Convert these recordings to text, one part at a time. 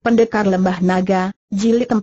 Pendekar Lembah Naga, Jilid 40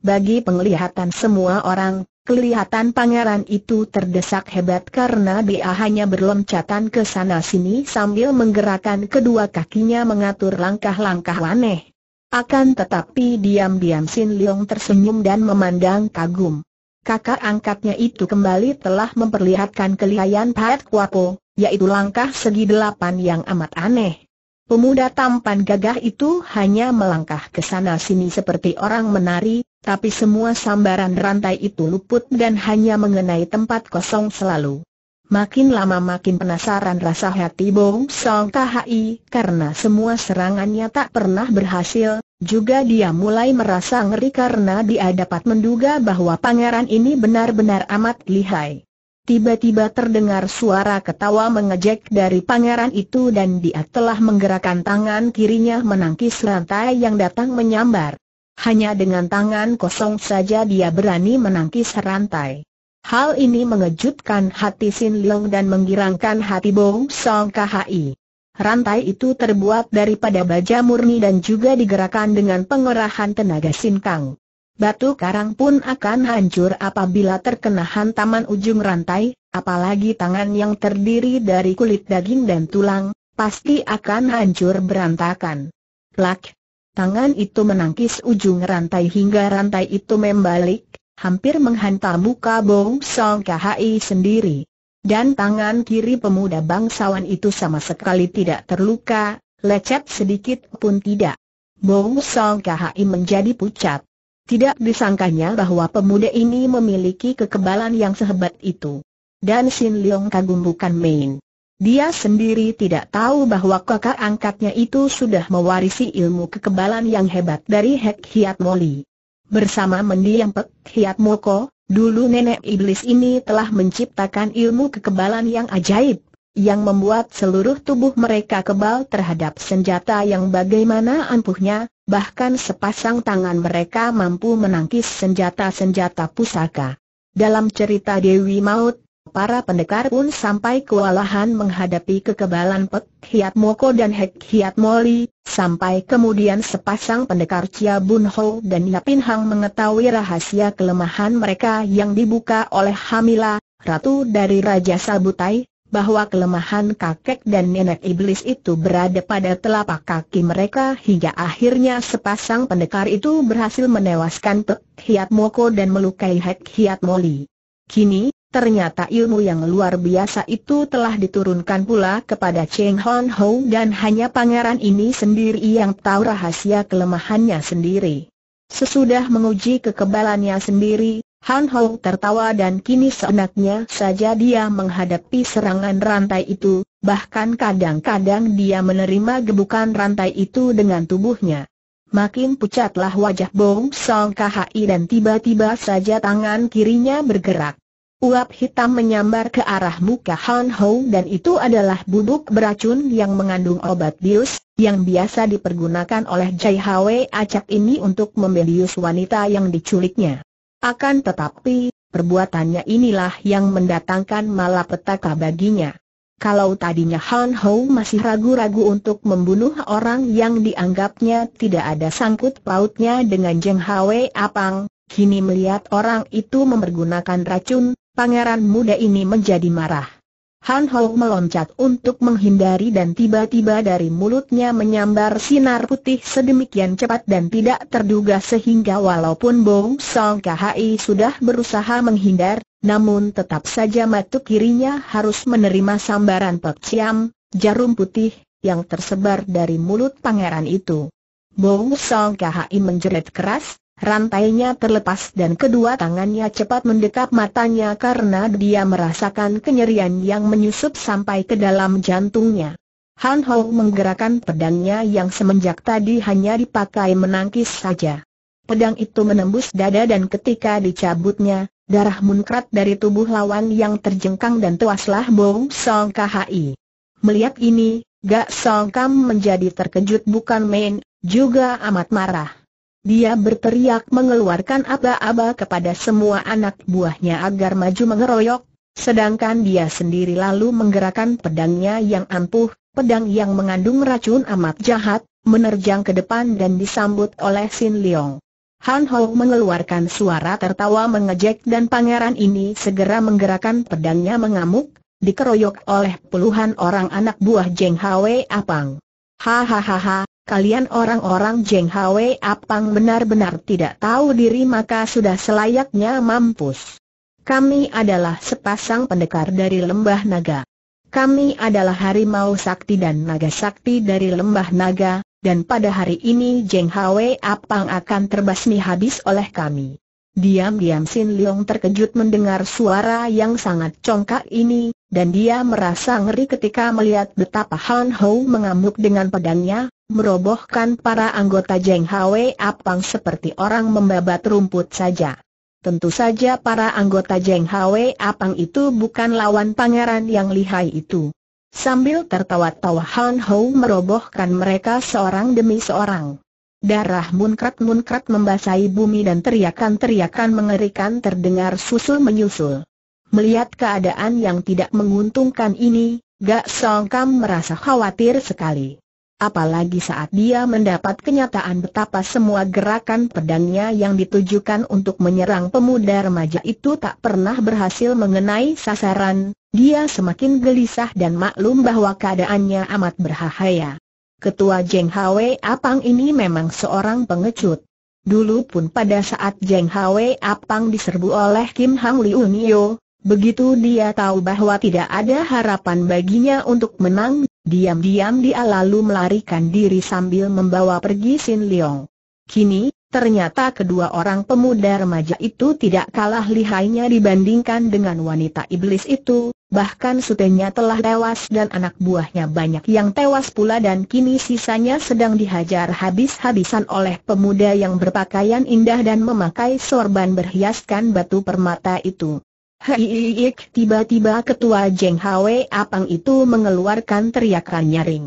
Bagi penglihatan semua orang, kelihatan pangeran itu terdesak hebat karena dia hanya berloncatan ke sana-sini sambil menggerakkan kedua kakinya mengatur langkah-langkah aneh. Akan tetapi diam-diam Sin Leong tersenyum dan memandang kagum. Kakak angkatnya itu kembali telah memperlihatkan kelihayan Pat Kuapo, yaitu langkah segi delapan yang amat aneh. Pemuda tampan gagah itu hanya melangkah ke sana sini seperti orang menari, tapi semua sambaran rantai itu luput dan hanya mengenai tempat kosong selalu. Makin lama makin penasaran rasa hati Bong Song KHI karena semua serangannya tak pernah berhasil, juga dia mulai merasa ngeri karena dia dapat menduga bahwa pangeran ini benar-benar amat lihai. Tiba-tiba terdengar suara ketawa mengejek dari pangeran itu dan dia telah menggerakkan tangan kirinya menangkis rantai yang datang menyambar. Hanya dengan tangan kosong saja dia berani menangkis rantai. Hal ini mengejutkan hati Sin Leong dan menggirangkan hati Bo Song KHI. Rantai itu terbuat daripada baja murni dan juga digerakkan dengan pengerahan tenaga Sin Kang. Batu karang pun akan hancur apabila terkena hantaman ujung rantai, apalagi tangan yang terdiri dari kulit daging dan tulang, pasti akan hancur berantakan. Plak! Tangan itu menangkis ujung rantai hingga rantai itu membalik, hampir menghantam muka Bong Song KHI sendiri. Dan tangan kiri pemuda bangsawan itu sama sekali tidak terluka, lecet sedikit pun tidak. Bong Song KHI menjadi pucat. Tidak disangkanya bahwa pemuda ini memiliki kekebalan yang sehebat itu. Dan Sin Leong kagum bukan main. Dia sendiri tidak tahu bahwa kakak angkatnya itu sudah mewarisi ilmu kekebalan yang hebat dari Hek Hiat Moli. Bersama mendiang Pek Hiat Moko, dulu nenek iblis ini telah menciptakan ilmu kekebalan yang ajaib yang membuat seluruh tubuh mereka kebal terhadap senjata yang bagaimana ampuhnya, bahkan sepasang tangan mereka mampu menangkis senjata-senjata pusaka. Dalam cerita Dewi Maut, para pendekar pun sampai kewalahan menghadapi kekebalan Pek Hiat Moko dan Hek Hiat Moli, sampai kemudian sepasang pendekar Chia Bun Ho dan Yapin Hang mengetahui rahasia kelemahan mereka yang dibuka oleh Hamila, ratu dari Raja Sabutai, bahwa kelemahan kakek dan nenek iblis itu berada pada telapak kaki mereka hingga akhirnya sepasang pendekar itu berhasil menewaskan Pek Hiat Moko dan melukai Hek Hiat Moli. Kini, ternyata ilmu yang luar biasa itu telah diturunkan pula kepada Cheng Hon Ho dan hanya pangeran ini sendiri yang tahu rahasia kelemahannya sendiri. Sesudah menguji kekebalannya sendiri, Han Hong tertawa dan kini seenaknya saja dia menghadapi serangan rantai itu, bahkan kadang-kadang dia menerima gebukan rantai itu dengan tubuhnya. Makin pucatlah wajah Bong Song KHI dan tiba-tiba saja tangan kirinya bergerak. Uap hitam menyambar ke arah muka Han Hong dan itu adalah bubuk beracun yang mengandung obat bius, yang biasa dipergunakan oleh Jai Hwe Acak ini untuk membius wanita yang diculiknya. Akan tetapi, perbuatannya inilah yang mendatangkan malapetaka baginya. Kalau tadinya Han Hou masih ragu-ragu untuk membunuh orang yang dianggapnya tidak ada sangkut pautnya dengan Jeng Hwe Apang, kini melihat orang itu mempergunakan racun, pangeran muda ini menjadi marah. Han Ho meloncat untuk menghindari dan tiba-tiba dari mulutnya menyambar sinar putih sedemikian cepat dan tidak terduga sehingga walaupun Bong Song KHI sudah berusaha menghindar, namun tetap saja matuk kirinya harus menerima sambaran Pek Ciam, jarum putih, yang tersebar dari mulut pangeran itu. Bong Song KHI menjerit keras, Rantainya terlepas dan kedua tangannya cepat mendekap matanya karena dia merasakan kenyerian yang menyusup sampai ke dalam jantungnya. Han Ho menggerakkan pedangnya yang semenjak tadi hanya dipakai menangkis saja. Pedang itu menembus dada dan ketika dicabutnya, darah munkrat dari tubuh lawan yang terjengkang dan tuaslah Bong Song Khai. Melihat ini, Gak Song Kam menjadi terkejut bukan main, juga amat marah. Dia berteriak mengeluarkan aba-aba kepada semua anak buahnya agar maju mengeroyok, sedangkan dia sendiri lalu menggerakkan pedangnya yang ampuh, pedang yang mengandung racun amat jahat, menerjang ke depan dan disambut oleh Sin Leong. Han Ho mengeluarkan suara tertawa mengejek dan pangeran ini segera menggerakkan pedangnya mengamuk, dikeroyok oleh puluhan orang anak buah Jeng Hwe Apang. Hahaha, Kalian orang-orang Jeng Hwe Apang benar-benar tidak tahu diri maka sudah selayaknya mampus. Kami adalah sepasang pendekar dari Lembah Naga. Kami adalah harimau sakti dan naga sakti dari Lembah Naga, dan pada hari ini Jeng Hwe Apang akan terbasmi habis oleh kami. Diam-diam Sin Leong terkejut mendengar suara yang sangat congkak ini, dan dia merasa ngeri ketika melihat betapa Han hou mengamuk dengan pedangnya, merobohkan para anggota Jeng Hwe Apang seperti orang membabat rumput saja. Tentu saja para anggota Jeng Hwe Apang itu bukan lawan pangeran yang lihai itu. Sambil tertawa-tawa Han Ho merobohkan mereka seorang demi seorang. Darah munkrat-munkrat membasahi bumi dan teriakan-teriakan mengerikan terdengar susul-menyusul. Melihat keadaan yang tidak menguntungkan ini, Gak Song Kam merasa khawatir sekali apalagi saat dia mendapat kenyataan betapa semua gerakan pedangnya yang ditujukan untuk menyerang pemuda remaja itu tak pernah berhasil mengenai sasaran, dia semakin gelisah dan maklum bahwa keadaannya amat berbahaya. Ketua Jeng Hwe Apang ini memang seorang pengecut. Dulu pun pada saat Jeng Hwe Apang diserbu oleh Kim Hang Liu Nio, Begitu dia tahu bahwa tidak ada harapan baginya untuk menang Diam-diam dia lalu melarikan diri sambil membawa pergi Sin Leong. Kini, ternyata kedua orang pemuda remaja itu tidak kalah lihainya dibandingkan dengan wanita iblis itu, bahkan sutenya telah tewas dan anak buahnya banyak yang tewas pula dan kini sisanya sedang dihajar habis-habisan oleh pemuda yang berpakaian indah dan memakai sorban berhiaskan batu permata itu. Hiik, tiba-tiba ketua Jeng Hwe Apang itu mengeluarkan teriakan nyaring.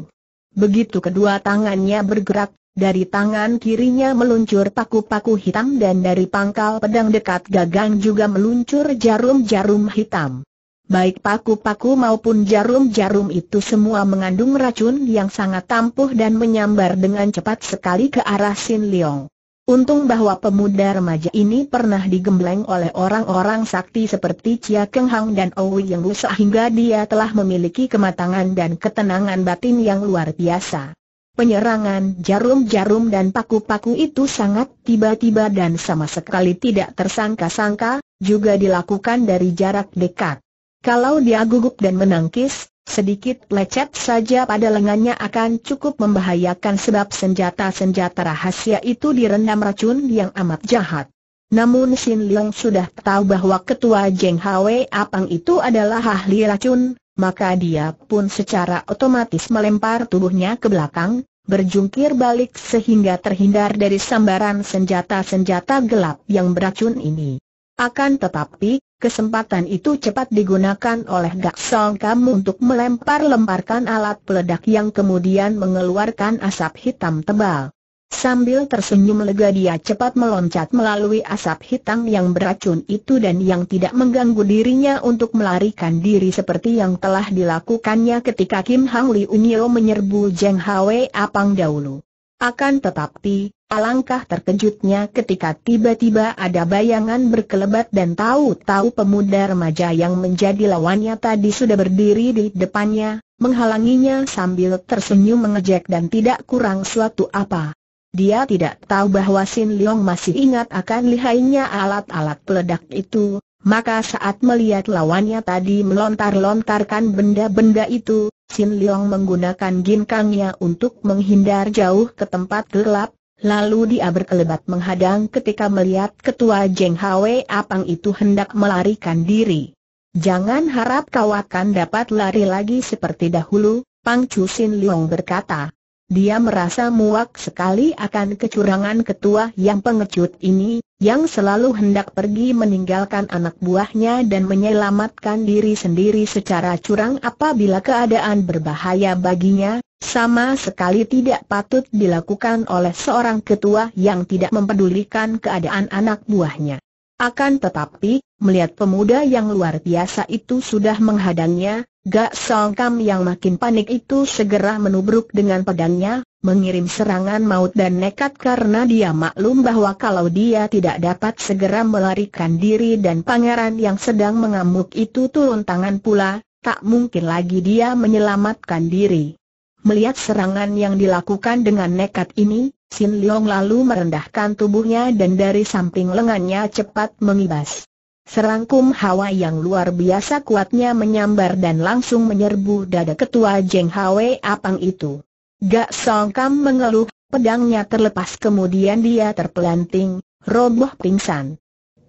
Begitu kedua tangannya bergerak, dari tangan kirinya meluncur paku-paku hitam dan dari pangkal pedang dekat gagang juga meluncur jarum-jarum hitam. Baik paku-paku maupun jarum-jarum itu semua mengandung racun yang sangat tampuh dan menyambar dengan cepat sekali ke arah Sin Leong. Untung bahwa pemuda remaja ini pernah digembleng oleh orang-orang sakti seperti Chia Keng Hang dan Owi yang rusak hingga dia telah memiliki kematangan dan ketenangan batin yang luar biasa. Penyerangan jarum-jarum dan paku-paku itu sangat tiba-tiba dan sama sekali tidak tersangka-sangka, juga dilakukan dari jarak dekat. Kalau dia gugup dan menangkis, Sedikit lecet saja pada lengannya akan cukup membahayakan sebab senjata-senjata rahasia itu direndam racun yang amat jahat. Namun Sin Leong sudah tahu bahwa ketua Jeng Hwe Apang itu adalah ahli racun, maka dia pun secara otomatis melempar tubuhnya ke belakang, berjungkir balik sehingga terhindar dari sambaran senjata-senjata gelap yang beracun ini. Akan tetapi, Kesempatan itu cepat digunakan oleh Gak Song Kam untuk melempar-lemparkan alat peledak yang kemudian mengeluarkan asap hitam tebal. Sambil tersenyum lega dia cepat meloncat melalui asap hitam yang beracun itu dan yang tidak mengganggu dirinya untuk melarikan diri seperti yang telah dilakukannya ketika Kim Hang Li Unyo menyerbu Jeng Hwe Apang dahulu. Akan tetapi, Alangkah terkejutnya ketika tiba-tiba ada bayangan berkelebat dan tahu-tahu pemuda remaja yang menjadi lawannya tadi sudah berdiri di depannya, menghalanginya sambil tersenyum mengejek dan tidak kurang suatu apa. Dia tidak tahu bahwa Sin Leong masih ingat akan lihainya alat-alat peledak itu, maka saat melihat lawannya tadi melontar-lontarkan benda-benda itu, Sin Leong menggunakan ginkangnya untuk menghindar jauh ke tempat gelap, Lalu dia berkelebat menghadang ketika melihat ketua Jeng Hwe Apang itu hendak melarikan diri. Jangan harap kau akan dapat lari lagi seperti dahulu, Pang Sin Leong berkata. Dia merasa muak sekali akan kecurangan ketua yang pengecut ini, yang selalu hendak pergi meninggalkan anak buahnya dan menyelamatkan diri sendiri secara curang apabila keadaan berbahaya baginya, sama sekali tidak patut dilakukan oleh seorang ketua yang tidak mempedulikan keadaan anak buahnya. Akan tetapi, Melihat pemuda yang luar biasa itu sudah menghadangnya, Gak Sangkam yang makin panik itu segera menubruk dengan pedangnya, mengirim serangan maut dan nekat karena dia maklum bahwa kalau dia tidak dapat segera melarikan diri dan pangeran yang sedang mengamuk itu turun tangan pula, tak mungkin lagi dia menyelamatkan diri. Melihat serangan yang dilakukan dengan nekat ini, Sin Leong lalu merendahkan tubuhnya dan dari samping lengannya cepat mengibas. Serangkum hawa yang luar biasa kuatnya menyambar dan langsung menyerbu dada ketua Jeng Hwe Apang itu. Gak songkam mengeluh, pedangnya terlepas kemudian dia terpelanting, roboh pingsan.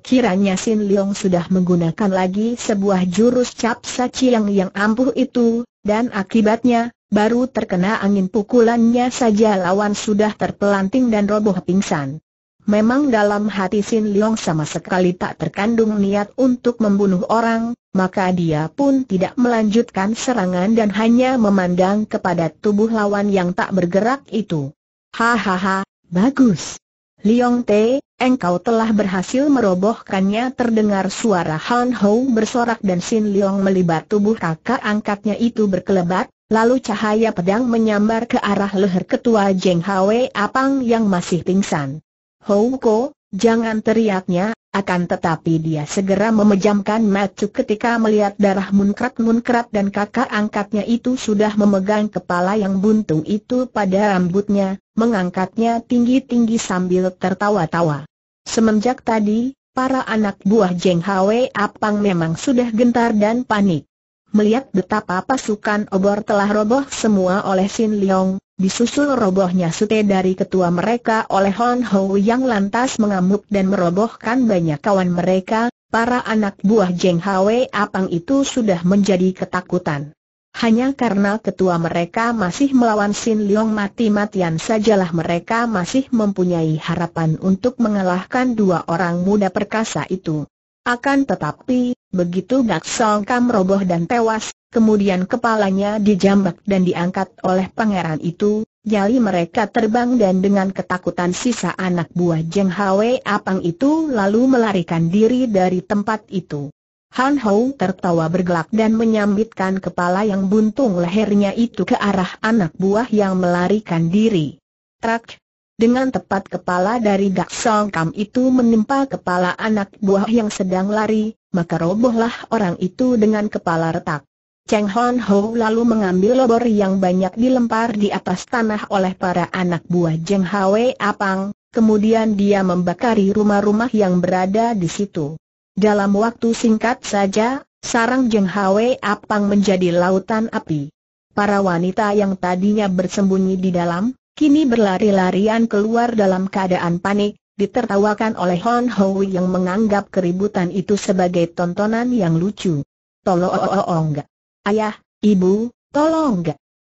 Kiranya Sin Leong sudah menggunakan lagi sebuah jurus cap saci yang ampuh itu, dan akibatnya, baru terkena angin pukulannya saja lawan sudah terpelanting dan roboh pingsan. Memang dalam hati Sin Leong sama sekali tak terkandung niat untuk membunuh orang, maka dia pun tidak melanjutkan serangan dan hanya memandang kepada tubuh lawan yang tak bergerak itu. Hahaha, bagus. Leong Te, engkau telah berhasil merobohkannya terdengar suara Han Hou bersorak dan Sin Leong melibat tubuh kakak angkatnya itu berkelebat, lalu cahaya pedang menyambar ke arah leher ketua Jeng Hwe Apang yang masih pingsan. Houko, jangan teriaknya, akan tetapi dia segera memejamkan matu ketika melihat darah munkrat-munkrat dan kakak angkatnya itu sudah memegang kepala yang buntung itu pada rambutnya, mengangkatnya tinggi-tinggi sambil tertawa-tawa. Semenjak tadi, para anak buah Jeng Hwe Apang memang sudah gentar dan panik melihat betapa pasukan obor telah roboh semua oleh Sin Leong, disusul robohnya sute dari ketua mereka oleh Hon Ho yang lantas mengamuk dan merobohkan banyak kawan mereka, para anak buah Jeng Hwe Apang itu sudah menjadi ketakutan. Hanya karena ketua mereka masih melawan Sin Leong mati-matian sajalah mereka masih mempunyai harapan untuk mengalahkan dua orang muda perkasa itu. Akan tetapi, Begitu gak song Kam roboh dan tewas, kemudian kepalanya dijambak dan diangkat oleh pangeran itu, nyali mereka terbang dan dengan ketakutan sisa anak buah Jeng Hwe Apang itu lalu melarikan diri dari tempat itu. Han Hou tertawa bergelak dan menyambitkan kepala yang buntung lehernya itu ke arah anak buah yang melarikan diri. Trak! Dengan tepat kepala dari Gak Song Kam itu menimpa kepala anak buah yang sedang lari, maka robohlah orang itu dengan kepala retak. Cheng Hon Ho lalu mengambil lobor yang banyak dilempar di atas tanah oleh para anak buah Jeng Hwe Apang, kemudian dia membakari rumah-rumah yang berada di situ. Dalam waktu singkat saja, sarang Jeng Hwe Apang menjadi lautan api. Para wanita yang tadinya bersembunyi di dalam, kini berlari-larian keluar dalam keadaan panik, Ditertawakan oleh Hon Hui yang menganggap keributan itu sebagai tontonan yang lucu. Tolong Ayah, ibu, tolong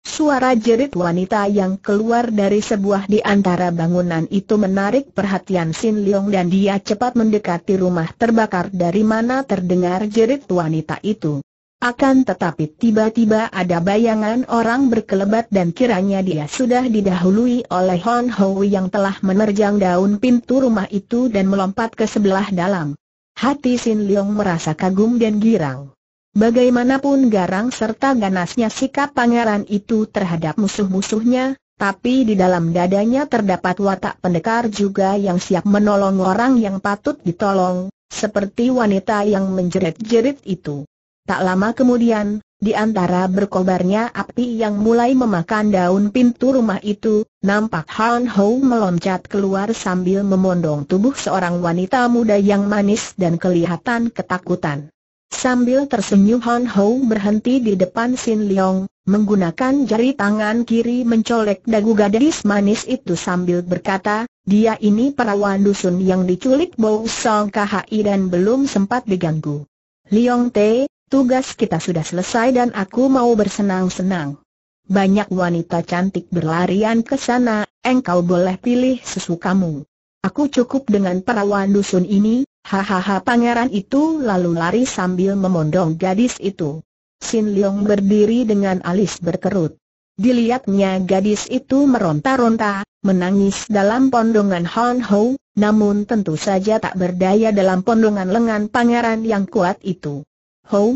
Suara jerit wanita yang keluar dari sebuah di antara bangunan itu menarik perhatian Sin Leong dan dia cepat mendekati rumah terbakar dari mana terdengar jerit wanita itu. Akan tetapi tiba-tiba ada bayangan orang berkelebat dan kiranya dia sudah didahului oleh Hon Ho yang telah menerjang daun pintu rumah itu dan melompat ke sebelah dalam. Hati Sin Leong merasa kagum dan girang. Bagaimanapun garang serta ganasnya sikap pangeran itu terhadap musuh-musuhnya, tapi di dalam dadanya terdapat watak pendekar juga yang siap menolong orang yang patut ditolong, seperti wanita yang menjerit-jerit itu. Tak lama kemudian, di antara berkobarnya api yang mulai memakan daun pintu rumah itu, nampak Han Ho meloncat keluar sambil memondong tubuh seorang wanita muda yang manis dan kelihatan ketakutan. Sambil tersenyum Han Ho berhenti di depan Sin Leong, menggunakan jari tangan kiri mencolek dagu gadis manis itu sambil berkata, dia ini perawan dusun yang diculik Bo Song Khai dan belum sempat diganggu. Leong Te, tugas kita sudah selesai dan aku mau bersenang-senang. Banyak wanita cantik berlarian ke sana, engkau boleh pilih sesukamu. Aku cukup dengan perawan dusun ini, hahaha pangeran itu lalu lari sambil memondong gadis itu. Sin Leong berdiri dengan alis berkerut. Dilihatnya gadis itu meronta-ronta, menangis dalam pondongan Hon Ho, namun tentu saja tak berdaya dalam pondongan lengan pangeran yang kuat itu. Hou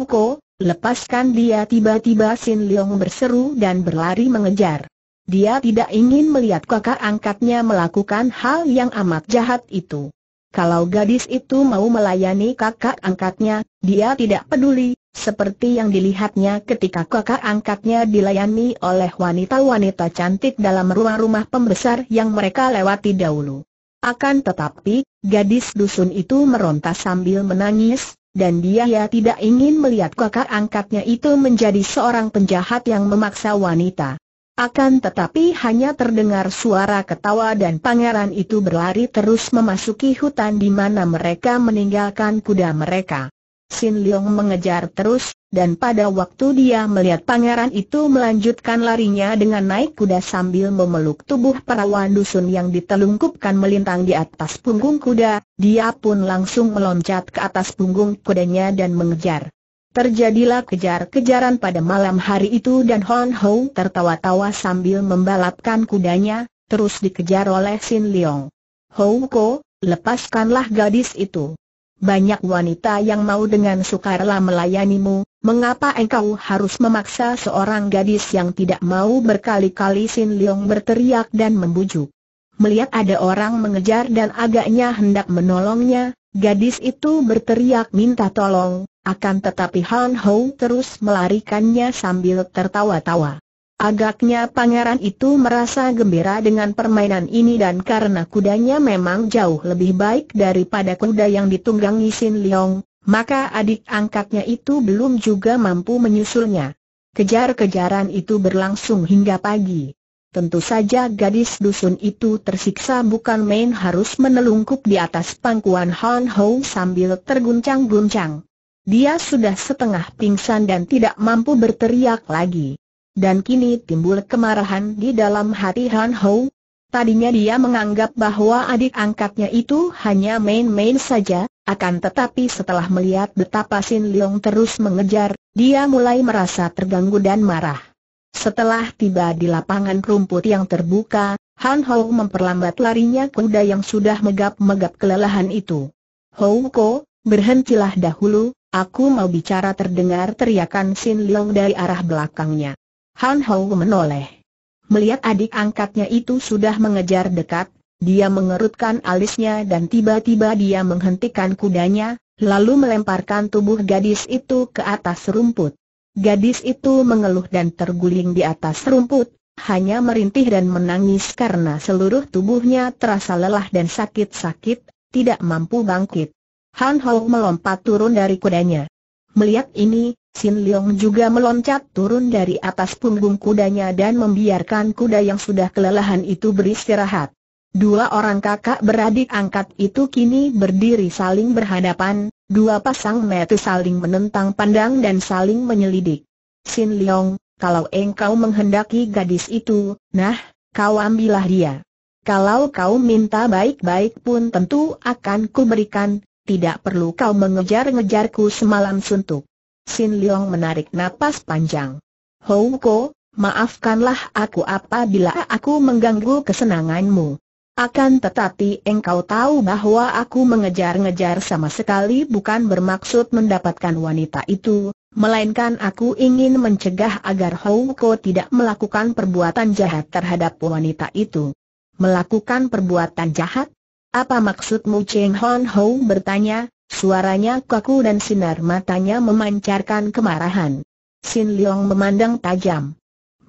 lepaskan dia tiba-tiba Sin Leong berseru dan berlari mengejar. Dia tidak ingin melihat kakak angkatnya melakukan hal yang amat jahat itu. Kalau gadis itu mau melayani kakak angkatnya, dia tidak peduli, seperti yang dilihatnya ketika kakak angkatnya dilayani oleh wanita-wanita cantik dalam rumah-rumah pembesar yang mereka lewati dahulu. Akan tetapi, gadis dusun itu meronta sambil menangis, dan dia ya tidak ingin melihat kakak angkatnya itu menjadi seorang penjahat yang memaksa wanita. Akan tetapi hanya terdengar suara ketawa dan pangeran itu berlari terus memasuki hutan di mana mereka meninggalkan kuda mereka. Sin Leong mengejar terus, dan pada waktu dia melihat pangeran itu melanjutkan larinya dengan naik kuda sambil memeluk tubuh perawan dusun yang ditelungkupkan melintang di atas punggung kuda, dia pun langsung meloncat ke atas punggung kudanya dan mengejar. Terjadilah kejar-kejaran pada malam hari itu dan Hon Ho tertawa-tawa sambil membalapkan kudanya, terus dikejar oleh Sin Leong. Ho Ko, lepaskanlah gadis itu banyak wanita yang mau dengan sukarela melayanimu, mengapa engkau harus memaksa seorang gadis yang tidak mau berkali-kali Sin Leong berteriak dan membujuk. Melihat ada orang mengejar dan agaknya hendak menolongnya, gadis itu berteriak minta tolong, akan tetapi Han Hou terus melarikannya sambil tertawa-tawa. Agaknya pangeran itu merasa gembira dengan permainan ini dan karena kudanya memang jauh lebih baik daripada kuda yang ditunggangi Sin Leong, maka adik angkatnya itu belum juga mampu menyusulnya. Kejar-kejaran itu berlangsung hingga pagi. Tentu saja gadis dusun itu tersiksa bukan main harus menelungkup di atas pangkuan Han Ho sambil terguncang-guncang. Dia sudah setengah pingsan dan tidak mampu berteriak lagi dan kini timbul kemarahan di dalam hati Han Hou. Tadinya dia menganggap bahwa adik angkatnya itu hanya main-main saja, akan tetapi setelah melihat betapa Sin Leong terus mengejar, dia mulai merasa terganggu dan marah. Setelah tiba di lapangan rumput yang terbuka, Han Ho memperlambat larinya kuda yang sudah megap-megap kelelahan itu. Ho Ko, berhentilah dahulu, aku mau bicara terdengar teriakan Sin Leong dari arah belakangnya. Han Hong menoleh. Melihat adik angkatnya itu sudah mengejar dekat, dia mengerutkan alisnya dan tiba-tiba dia menghentikan kudanya, lalu melemparkan tubuh gadis itu ke atas rumput. Gadis itu mengeluh dan terguling di atas rumput, hanya merintih dan menangis karena seluruh tubuhnya terasa lelah dan sakit-sakit, tidak mampu bangkit. Han Hou melompat turun dari kudanya. Melihat ini, Sin Leong juga meloncat turun dari atas punggung kudanya dan membiarkan kuda yang sudah kelelahan itu beristirahat. Dua orang kakak beradik angkat itu kini berdiri saling berhadapan, dua pasang mata saling menentang pandang dan saling menyelidik. Sin Leong, kalau engkau menghendaki gadis itu, nah, kau ambillah dia. Kalau kau minta baik-baik pun tentu akan kuberikan, tidak perlu kau mengejar-ngejarku semalam suntuk. Sin Leong menarik napas panjang. Houko, maafkanlah aku apabila aku mengganggu kesenanganmu. Akan tetapi engkau tahu bahwa aku mengejar-ngejar sama sekali bukan bermaksud mendapatkan wanita itu, melainkan aku ingin mencegah agar Houko tidak melakukan perbuatan jahat terhadap wanita itu. Melakukan perbuatan jahat? Apa maksudmu Cheng Hon Ho bertanya, suaranya kaku dan sinar matanya memancarkan kemarahan. Sin Leong memandang tajam.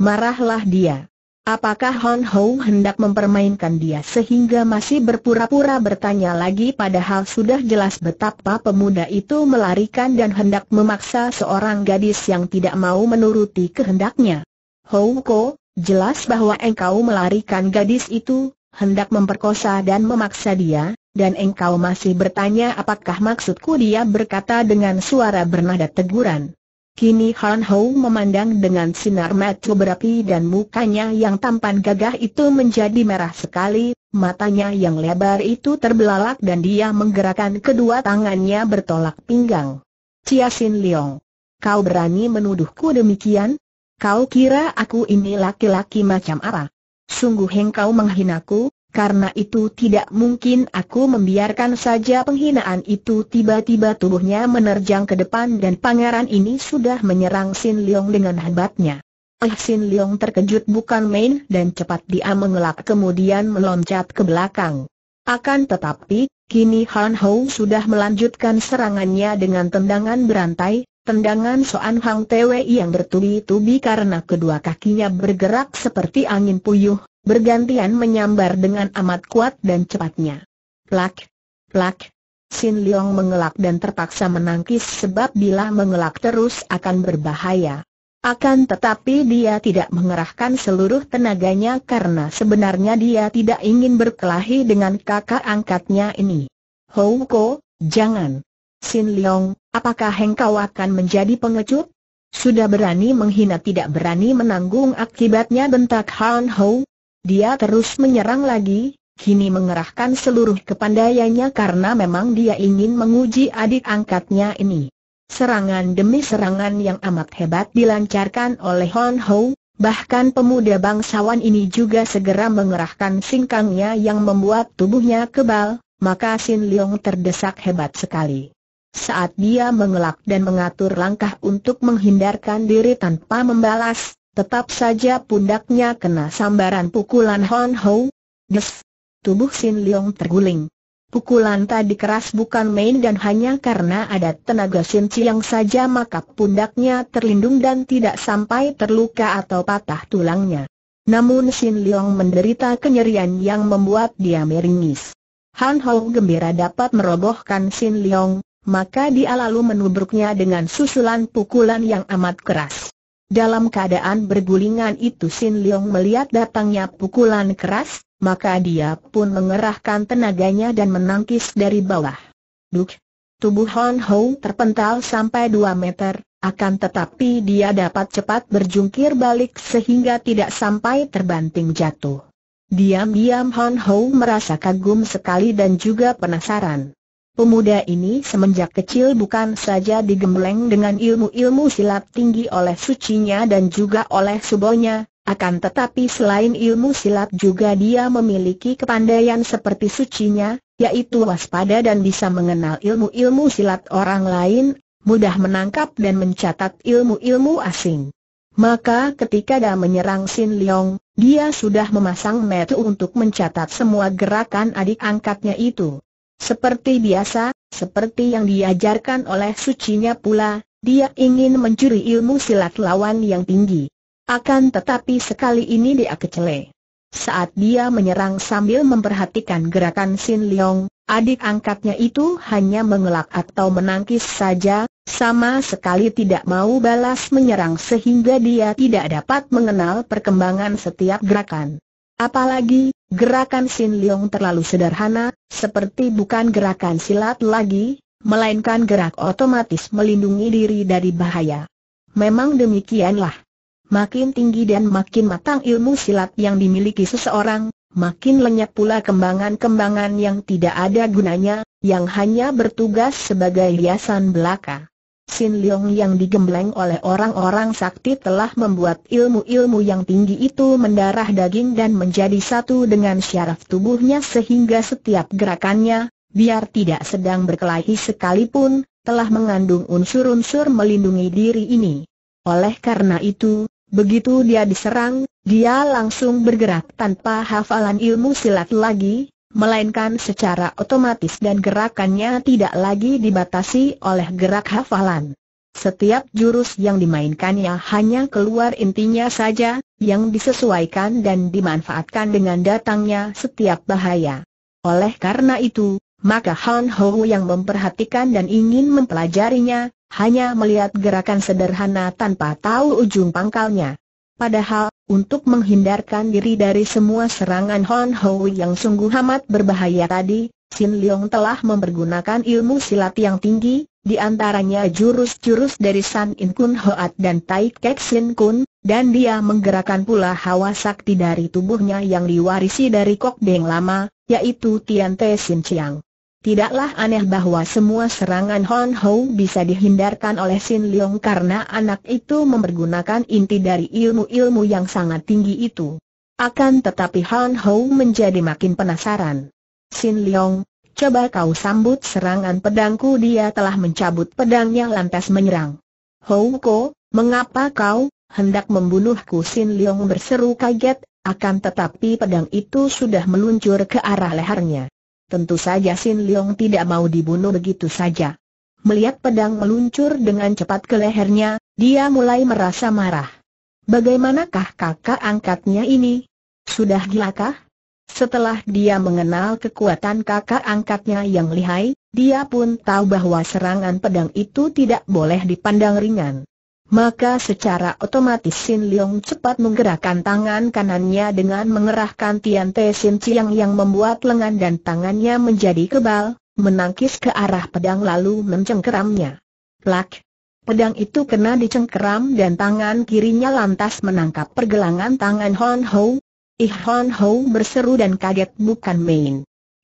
Marahlah dia. Apakah Hon Ho hendak mempermainkan dia sehingga masih berpura-pura bertanya lagi padahal sudah jelas betapa pemuda itu melarikan dan hendak memaksa seorang gadis yang tidak mau menuruti kehendaknya. Ho Ko, jelas bahwa engkau melarikan gadis itu, hendak memperkosa dan memaksa dia, dan engkau masih bertanya apakah maksudku dia berkata dengan suara bernada teguran. Kini Han Hou memandang dengan sinar mata berapi dan mukanya yang tampan gagah itu menjadi merah sekali, matanya yang lebar itu terbelalak dan dia menggerakkan kedua tangannya bertolak pinggang. Chia Sin Leong, kau berani menuduhku demikian? Kau kira aku ini laki-laki macam arah? Sungguh engkau menghinaku, karena itu tidak mungkin aku membiarkan saja penghinaan itu tiba-tiba tubuhnya menerjang ke depan dan pangeran ini sudah menyerang Sin Leong dengan hebatnya. Eh Sin Leong terkejut bukan main dan cepat dia mengelak kemudian meloncat ke belakang. Akan tetapi, kini Han Hou sudah melanjutkan serangannya dengan tendangan berantai, Tendangan Soan Hang Twi yang bertubi-tubi karena kedua kakinya bergerak seperti angin puyuh, bergantian menyambar dengan amat kuat dan cepatnya. Plak, plak, Sin Liang mengelak dan terpaksa menangkis sebab bila mengelak terus akan berbahaya. Akan tetapi dia tidak mengerahkan seluruh tenaganya karena sebenarnya dia tidak ingin berkelahi dengan kakak angkatnya ini. Hou Ko, jangan. Sin Liang. Apakah engkau akan menjadi pengecut? Sudah berani menghina tidak berani menanggung akibatnya bentak Han Ho. Dia terus menyerang lagi, kini mengerahkan seluruh kepandaiannya karena memang dia ingin menguji adik angkatnya ini. Serangan demi serangan yang amat hebat dilancarkan oleh Han Ho, bahkan pemuda bangsawan ini juga segera mengerahkan singkangnya yang membuat tubuhnya kebal, maka Sin Leong terdesak hebat sekali. Saat dia mengelak dan mengatur langkah untuk menghindarkan diri tanpa membalas, tetap saja pundaknya kena sambaran pukulan Hon Ho. Des! Tubuh Sin Leong terguling. Pukulan tadi keras bukan main dan hanya karena ada tenaga Sin Chiang saja maka pundaknya terlindung dan tidak sampai terluka atau patah tulangnya. Namun Sin Leong menderita kenyerian yang membuat dia meringis. Han Hou gembira dapat merobohkan Sin Leong, maka dia lalu menubruknya dengan susulan pukulan yang amat keras. Dalam keadaan bergulingan itu Sin Leong melihat datangnya pukulan keras, maka dia pun mengerahkan tenaganya dan menangkis dari bawah. Duk! Tubuh Hon Ho terpental sampai 2 meter, akan tetapi dia dapat cepat berjungkir balik sehingga tidak sampai terbanting jatuh. Diam-diam Hon Ho merasa kagum sekali dan juga penasaran. Pemuda ini semenjak kecil bukan saja digembleng dengan ilmu-ilmu silat tinggi oleh sucinya dan juga oleh subonya, akan tetapi selain ilmu silat juga dia memiliki kepandaian seperti sucinya, yaitu waspada dan bisa mengenal ilmu-ilmu silat orang lain, mudah menangkap dan mencatat ilmu-ilmu asing. Maka ketika dia menyerang Sin Leong, dia sudah memasang metu untuk mencatat semua gerakan adik angkatnya itu. Seperti biasa, seperti yang diajarkan oleh sucinya pula, dia ingin mencuri ilmu silat lawan yang tinggi. Akan tetapi sekali ini dia kecele. Saat dia menyerang sambil memperhatikan gerakan Sin Leong, adik angkatnya itu hanya mengelak atau menangkis saja, sama sekali tidak mau balas menyerang sehingga dia tidak dapat mengenal perkembangan setiap gerakan. Apalagi, Gerakan Sin Leong terlalu sederhana, seperti bukan gerakan silat lagi, melainkan gerak otomatis melindungi diri dari bahaya. Memang demikianlah. Makin tinggi dan makin matang ilmu silat yang dimiliki seseorang, makin lenyap pula kembangan-kembangan yang tidak ada gunanya, yang hanya bertugas sebagai hiasan belaka. Sin Leong yang digembleng oleh orang-orang sakti telah membuat ilmu-ilmu yang tinggi itu mendarah daging dan menjadi satu dengan syaraf tubuhnya sehingga setiap gerakannya, biar tidak sedang berkelahi sekalipun, telah mengandung unsur-unsur melindungi diri ini. Oleh karena itu, begitu dia diserang, dia langsung bergerak tanpa hafalan ilmu silat lagi, melainkan secara otomatis dan gerakannya tidak lagi dibatasi oleh gerak hafalan. Setiap jurus yang dimainkannya hanya keluar intinya saja, yang disesuaikan dan dimanfaatkan dengan datangnya setiap bahaya. Oleh karena itu, maka Han Ho yang memperhatikan dan ingin mempelajarinya, hanya melihat gerakan sederhana tanpa tahu ujung pangkalnya. Padahal, untuk menghindarkan diri dari semua serangan Hon Hui yang sungguh amat berbahaya tadi, Sin Leong telah mempergunakan ilmu silat yang tinggi, di antaranya jurus-jurus dari San In Kun Hoat dan Tai Kek Sin Kun, dan dia menggerakkan pula hawa sakti dari tubuhnya yang diwarisi dari Kok Beng lama, yaitu Tian Te Sin Chiang. Tidaklah aneh bahwa semua serangan Hon Ho bisa dihindarkan oleh Sin Leong karena anak itu mempergunakan inti dari ilmu-ilmu yang sangat tinggi itu. Akan tetapi Hon Ho menjadi makin penasaran. Sin Leong, coba kau sambut serangan pedangku dia telah mencabut pedangnya lantas menyerang. Ho Ko, mengapa kau, hendak membunuhku Sin Leong berseru kaget, akan tetapi pedang itu sudah meluncur ke arah lehernya. Tentu saja Sin Leong tidak mau dibunuh begitu saja. Melihat pedang meluncur dengan cepat ke lehernya, dia mulai merasa marah. Bagaimanakah kakak angkatnya ini? Sudah gilakah? Setelah dia mengenal kekuatan kakak angkatnya yang lihai, dia pun tahu bahwa serangan pedang itu tidak boleh dipandang ringan maka secara otomatis Sin Leong cepat menggerakkan tangan kanannya dengan mengerahkan Tian Te Sin Chiang yang membuat lengan dan tangannya menjadi kebal, menangkis ke arah pedang lalu mencengkeramnya. Plak! Pedang itu kena dicengkeram dan tangan kirinya lantas menangkap pergelangan tangan Hon Ho. Ih Hon Ho berseru dan kaget bukan main.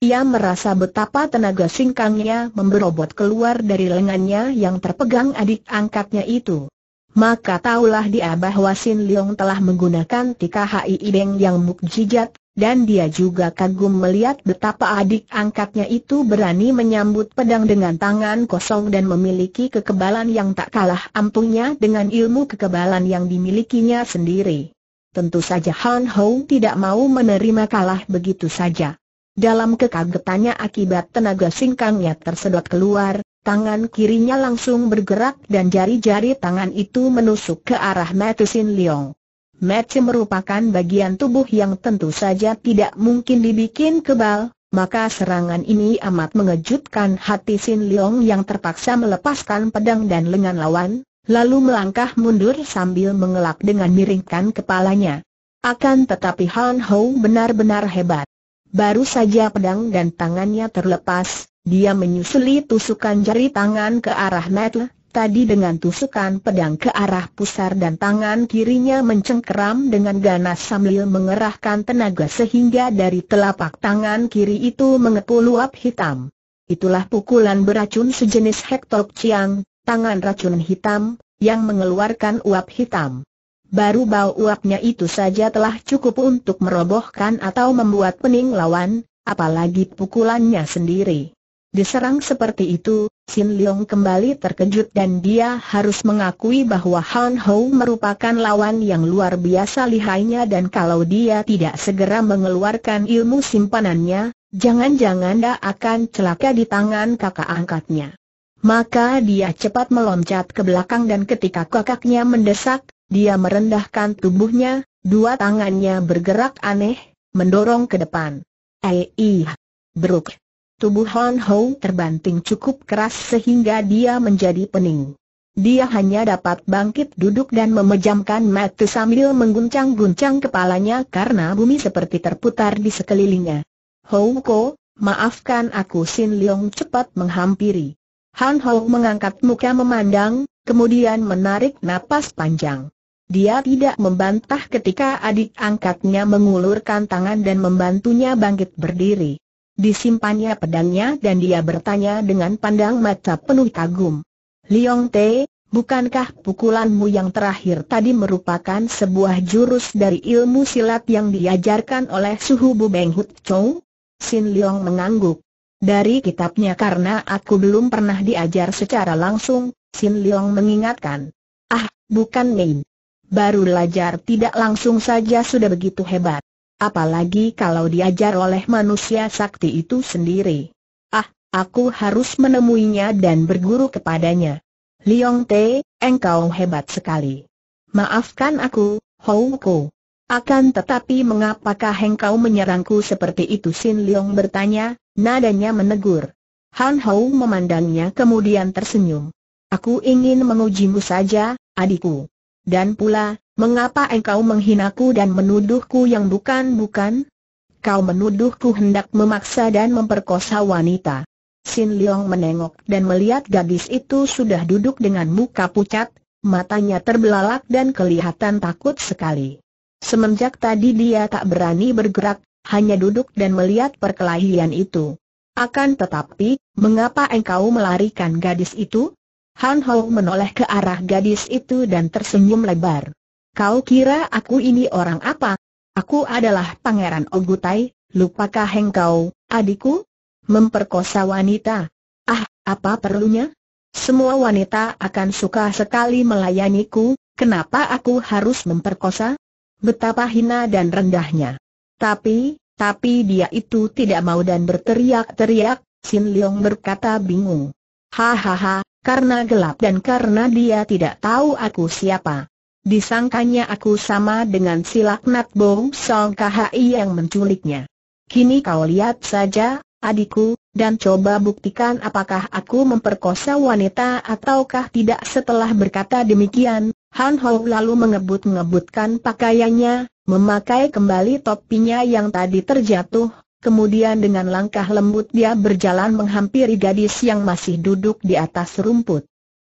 Ia merasa betapa tenaga singkangnya memberobot keluar dari lengannya yang terpegang adik angkatnya itu maka taulah dia bahwa Sin Leong telah menggunakan tika Hai ideng yang mukjizat, dan dia juga kagum melihat betapa adik angkatnya itu berani menyambut pedang dengan tangan kosong dan memiliki kekebalan yang tak kalah ampuhnya dengan ilmu kekebalan yang dimilikinya sendiri. Tentu saja Han Hou tidak mau menerima kalah begitu saja. Dalam kekagetannya akibat tenaga singkangnya tersedot keluar, Tangan kirinya langsung bergerak dan jari-jari tangan itu menusuk ke arah Metusin Leong. Matthew merupakan bagian tubuh yang tentu saja tidak mungkin dibikin kebal, maka serangan ini amat mengejutkan hati Sin Leong yang terpaksa melepaskan pedang dan lengan lawan, lalu melangkah mundur sambil mengelak dengan miringkan kepalanya. Akan tetapi Han Hou benar-benar hebat. Baru saja pedang dan tangannya terlepas, dia menyusuli tusukan jari tangan ke arah Matt, tadi dengan tusukan pedang ke arah pusar dan tangan kirinya mencengkeram dengan ganas sambil mengerahkan tenaga sehingga dari telapak tangan kiri itu mengepul uap hitam. Itulah pukulan beracun sejenis hektok ciang, tangan racun hitam, yang mengeluarkan uap hitam. Baru bau uapnya itu saja telah cukup untuk merobohkan atau membuat pening lawan, apalagi pukulannya sendiri. Diserang seperti itu, Sin Leong kembali terkejut dan dia harus mengakui bahwa Han Ho merupakan lawan yang luar biasa lihainya dan kalau dia tidak segera mengeluarkan ilmu simpanannya, jangan-jangan dia akan celaka di tangan kakak angkatnya. Maka dia cepat meloncat ke belakang dan ketika kakaknya mendesak, dia merendahkan tubuhnya, dua tangannya bergerak aneh, mendorong ke depan. Eih! Iya, beruk. Tubuh Han Ho terbanting cukup keras sehingga dia menjadi pening. Dia hanya dapat bangkit duduk dan memejamkan mata sambil mengguncang-guncang kepalanya karena bumi seperti terputar di sekelilingnya. Hou Ko, maafkan aku Sin Leong cepat menghampiri. Han Ho mengangkat muka memandang, kemudian menarik napas panjang. Dia tidak membantah ketika adik angkatnya mengulurkan tangan dan membantunya bangkit berdiri. Disimpannya pedangnya dan dia bertanya dengan pandang mata penuh kagum. Liong Te, bukankah pukulanmu yang terakhir tadi merupakan sebuah jurus dari ilmu silat yang diajarkan oleh Suhu Bu Beng Hut Chow? Sin Liong mengangguk. Dari kitabnya karena aku belum pernah diajar secara langsung, Sin Liong mengingatkan. Ah, bukan main. Baru belajar tidak langsung saja sudah begitu hebat apalagi kalau diajar oleh manusia sakti itu sendiri. Ah, aku harus menemuinya dan berguru kepadanya. Liong Te, engkau hebat sekali. Maafkan aku, Houko. Akan tetapi mengapakah engkau menyerangku seperti itu Sin Liong bertanya, nadanya menegur. Han Hou memandangnya kemudian tersenyum. Aku ingin mengujimu saja, adikku. Dan pula, Mengapa engkau menghinaku dan menuduhku yang bukan-bukan? Kau menuduhku hendak memaksa dan memperkosa wanita. Sin Leong menengok dan melihat gadis itu sudah duduk dengan muka pucat, matanya terbelalak dan kelihatan takut sekali. Semenjak tadi dia tak berani bergerak, hanya duduk dan melihat perkelahian itu. Akan tetapi, mengapa engkau melarikan gadis itu? Han Hou menoleh ke arah gadis itu dan tersenyum lebar. Kau kira aku ini orang apa? Aku adalah Pangeran Ogutai, lupakah engkau, adikku? Memperkosa wanita. Ah, apa perlunya? Semua wanita akan suka sekali melayaniku, kenapa aku harus memperkosa? Betapa hina dan rendahnya. Tapi, tapi dia itu tidak mau dan berteriak-teriak, Sin Leong berkata bingung. Hahaha, karena gelap dan karena dia tidak tahu aku siapa. Disangkanya aku sama dengan si laknat Bong Song KHI yang menculiknya. Kini kau lihat saja, adikku, dan coba buktikan apakah aku memperkosa wanita ataukah tidak setelah berkata demikian, Han Hou lalu mengebut-ngebutkan pakaiannya, memakai kembali topinya yang tadi terjatuh, Kemudian dengan langkah lembut dia berjalan menghampiri gadis yang masih duduk di atas rumput.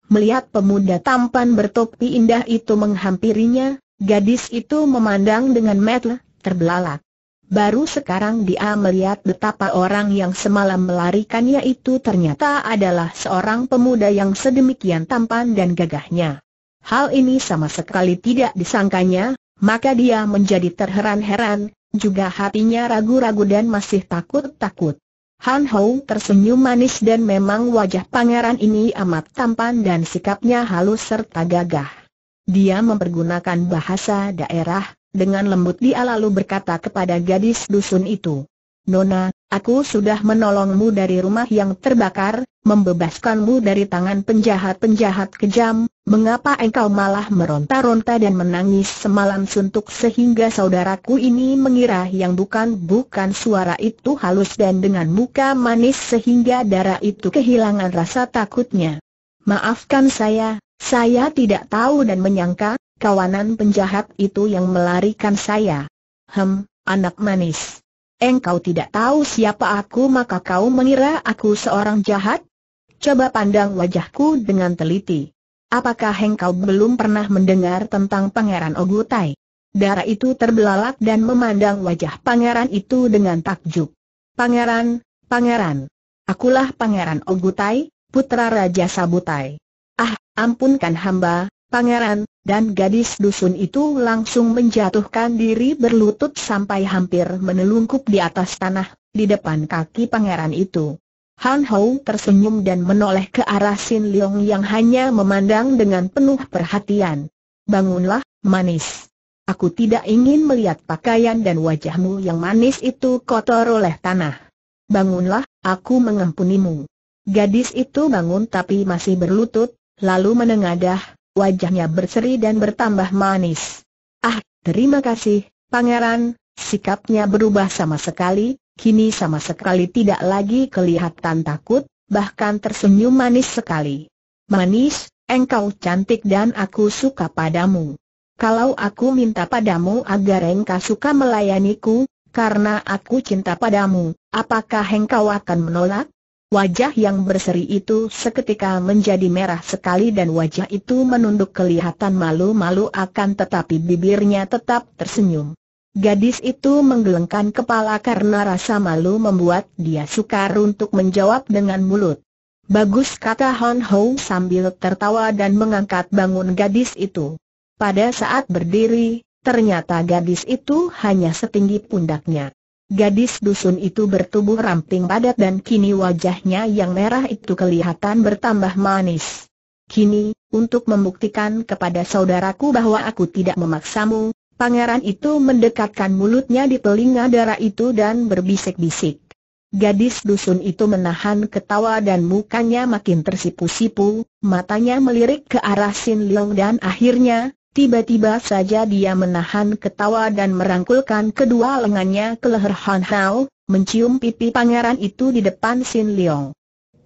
Melihat pemuda tampan bertopi indah itu menghampirinya, gadis itu memandang dengan metel, terbelalak. Baru sekarang dia melihat betapa orang yang semalam melarikannya itu ternyata adalah seorang pemuda yang sedemikian tampan dan gagahnya. Hal ini sama sekali tidak disangkanya, maka dia menjadi terheran-heran, juga hatinya ragu-ragu dan masih takut-takut. Han Hou tersenyum manis dan memang wajah pangeran ini amat tampan dan sikapnya halus serta gagah. Dia mempergunakan bahasa daerah, dengan lembut dia lalu berkata kepada gadis dusun itu, Nona, aku sudah menolongmu dari rumah yang terbakar, membebaskanmu dari tangan penjahat-penjahat kejam, Mengapa engkau malah meronta-ronta dan menangis semalam suntuk sehingga saudaraku ini mengira yang bukan-bukan suara itu halus dan dengan muka manis sehingga darah itu kehilangan rasa takutnya? Maafkan saya, saya tidak tahu dan menyangka, kawanan penjahat itu yang melarikan saya. Hem, anak manis. Engkau tidak tahu siapa aku maka kau mengira aku seorang jahat? Coba pandang wajahku dengan teliti. Apakah hengkau belum pernah mendengar tentang Pangeran Ogutai? Darah itu terbelalak dan memandang wajah pangeran itu dengan takjub. Pangeran, pangeran. Akulah pangeran Ogutai, putra Raja Sabutai. Ah, ampunkan hamba, pangeran, dan gadis dusun itu langsung menjatuhkan diri berlutut sampai hampir menelungkup di atas tanah, di depan kaki pangeran itu. Han Hou tersenyum dan menoleh ke arah Sin Leong yang hanya memandang dengan penuh perhatian. Bangunlah, manis. Aku tidak ingin melihat pakaian dan wajahmu yang manis itu kotor oleh tanah. Bangunlah, aku mengampunimu. Gadis itu bangun tapi masih berlutut, lalu menengadah, wajahnya berseri dan bertambah manis. Ah, terima kasih, pangeran, sikapnya berubah sama sekali, kini sama sekali tidak lagi kelihatan takut, bahkan tersenyum manis sekali. Manis, engkau cantik dan aku suka padamu. Kalau aku minta padamu agar engkau suka melayaniku, karena aku cinta padamu, apakah engkau akan menolak? Wajah yang berseri itu seketika menjadi merah sekali dan wajah itu menunduk kelihatan malu-malu akan tetapi bibirnya tetap tersenyum. Gadis itu menggelengkan kepala karena rasa malu membuat dia sukar untuk menjawab dengan mulut. Bagus kata Hon Ho sambil tertawa dan mengangkat bangun gadis itu. Pada saat berdiri, ternyata gadis itu hanya setinggi pundaknya. Gadis dusun itu bertubuh ramping padat dan kini wajahnya yang merah itu kelihatan bertambah manis. Kini, untuk membuktikan kepada saudaraku bahwa aku tidak memaksamu, Pangeran itu mendekatkan mulutnya di telinga darah itu dan berbisik-bisik. Gadis dusun itu menahan ketawa dan mukanya makin tersipu-sipu, matanya melirik ke arah Sin Leong dan akhirnya, tiba-tiba saja dia menahan ketawa dan merangkulkan kedua lengannya ke leher Han Hao, mencium pipi pangeran itu di depan Sin Leong.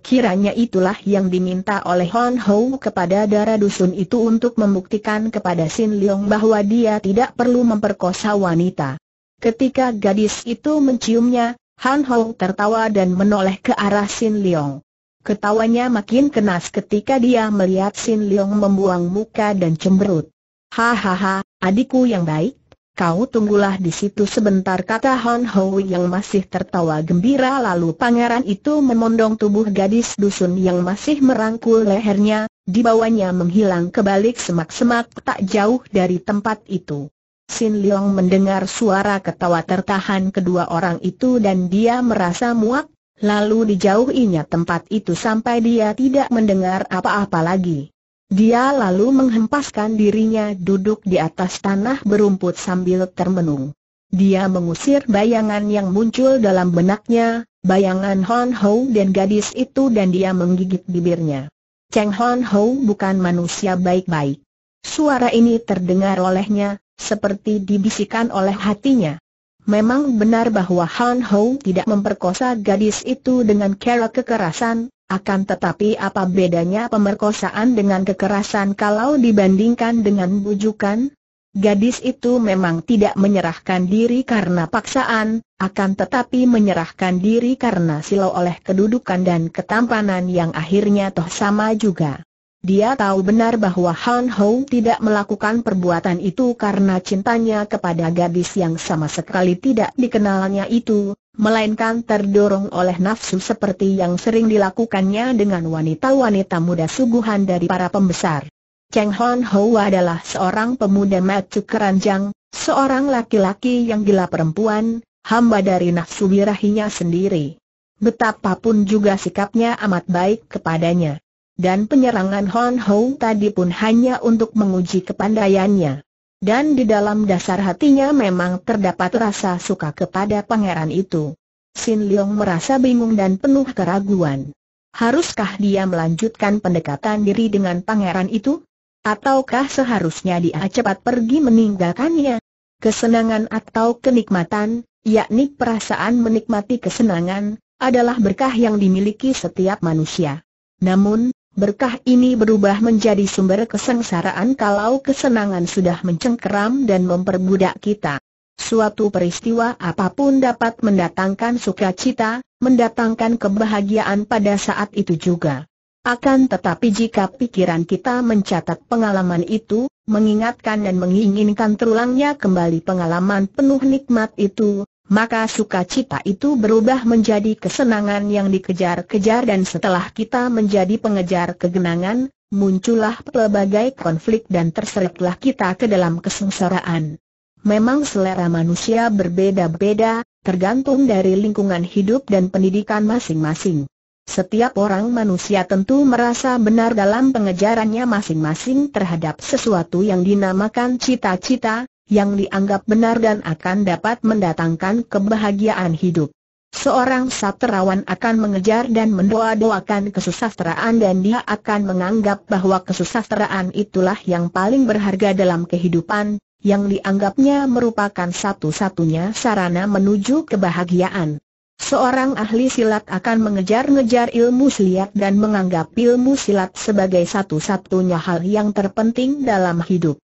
Kiranya itulah yang diminta oleh Hon Ho kepada darah dusun itu untuk membuktikan kepada Sin Leong bahwa dia tidak perlu memperkosa wanita. Ketika gadis itu menciumnya, Han Ho tertawa dan menoleh ke arah Sin Leong. Ketawanya makin kenas ketika dia melihat Sin Leong membuang muka dan cemberut. Hahaha, adikku yang baik, Kau tunggulah di situ sebentar kata Han Ho yang masih tertawa gembira lalu pangeran itu memondong tubuh gadis dusun yang masih merangkul lehernya, dibawanya menghilang ke balik semak-semak tak jauh dari tempat itu. Sin Leong mendengar suara ketawa tertahan kedua orang itu dan dia merasa muak, lalu dijauhinya tempat itu sampai dia tidak mendengar apa-apa lagi. Dia lalu menghempaskan dirinya duduk di atas tanah berumput sambil termenung. Dia mengusir bayangan yang muncul dalam benaknya, bayangan Hon Ho dan gadis itu dan dia menggigit bibirnya. Cheng Hon Ho bukan manusia baik-baik. Suara ini terdengar olehnya, seperti dibisikkan oleh hatinya. Memang benar bahwa Han Ho tidak memperkosa gadis itu dengan cara kekerasan, akan tetapi apa bedanya pemerkosaan dengan kekerasan kalau dibandingkan dengan bujukan? Gadis itu memang tidak menyerahkan diri karena paksaan, akan tetapi menyerahkan diri karena silau oleh kedudukan dan ketampanan yang akhirnya toh sama juga. Dia tahu benar bahwa Han Ho tidak melakukan perbuatan itu karena cintanya kepada gadis yang sama sekali tidak dikenalnya itu, melainkan terdorong oleh nafsu seperti yang sering dilakukannya dengan wanita-wanita muda suguhan dari para pembesar. Cheng Han Ho adalah seorang pemuda macu keranjang, seorang laki-laki yang gila perempuan, hamba dari nafsu birahinya sendiri. Betapapun juga sikapnya amat baik kepadanya. Dan penyerangan Hon Ho tadi pun hanya untuk menguji kepandaiannya. Dan di dalam dasar hatinya memang terdapat rasa suka kepada pangeran itu. Sin Leong merasa bingung dan penuh keraguan. Haruskah dia melanjutkan pendekatan diri dengan pangeran itu? Ataukah seharusnya dia cepat pergi meninggalkannya? Kesenangan atau kenikmatan, yakni perasaan menikmati kesenangan, adalah berkah yang dimiliki setiap manusia. Namun, Berkah ini berubah menjadi sumber kesengsaraan kalau kesenangan sudah mencengkeram dan memperbudak kita. Suatu peristiwa apapun dapat mendatangkan sukacita, mendatangkan kebahagiaan pada saat itu juga. Akan tetapi jika pikiran kita mencatat pengalaman itu, mengingatkan dan menginginkan terulangnya kembali pengalaman penuh nikmat itu, maka sukacita itu berubah menjadi kesenangan yang dikejar-kejar dan setelah kita menjadi pengejar kegenangan, muncullah pelbagai konflik dan terseretlah kita ke dalam kesengsaraan. Memang selera manusia berbeda-beda, tergantung dari lingkungan hidup dan pendidikan masing-masing. Setiap orang manusia tentu merasa benar dalam pengejarannya masing-masing terhadap sesuatu yang dinamakan cita-cita, yang dianggap benar dan akan dapat mendatangkan kebahagiaan hidup. Seorang sastrawan akan mengejar dan mendoa-doakan kesusastraan dan dia akan menganggap bahwa kesusastraan itulah yang paling berharga dalam kehidupan, yang dianggapnya merupakan satu-satunya sarana menuju kebahagiaan. Seorang ahli silat akan mengejar-ngejar ilmu silat dan menganggap ilmu silat sebagai satu-satunya hal yang terpenting dalam hidup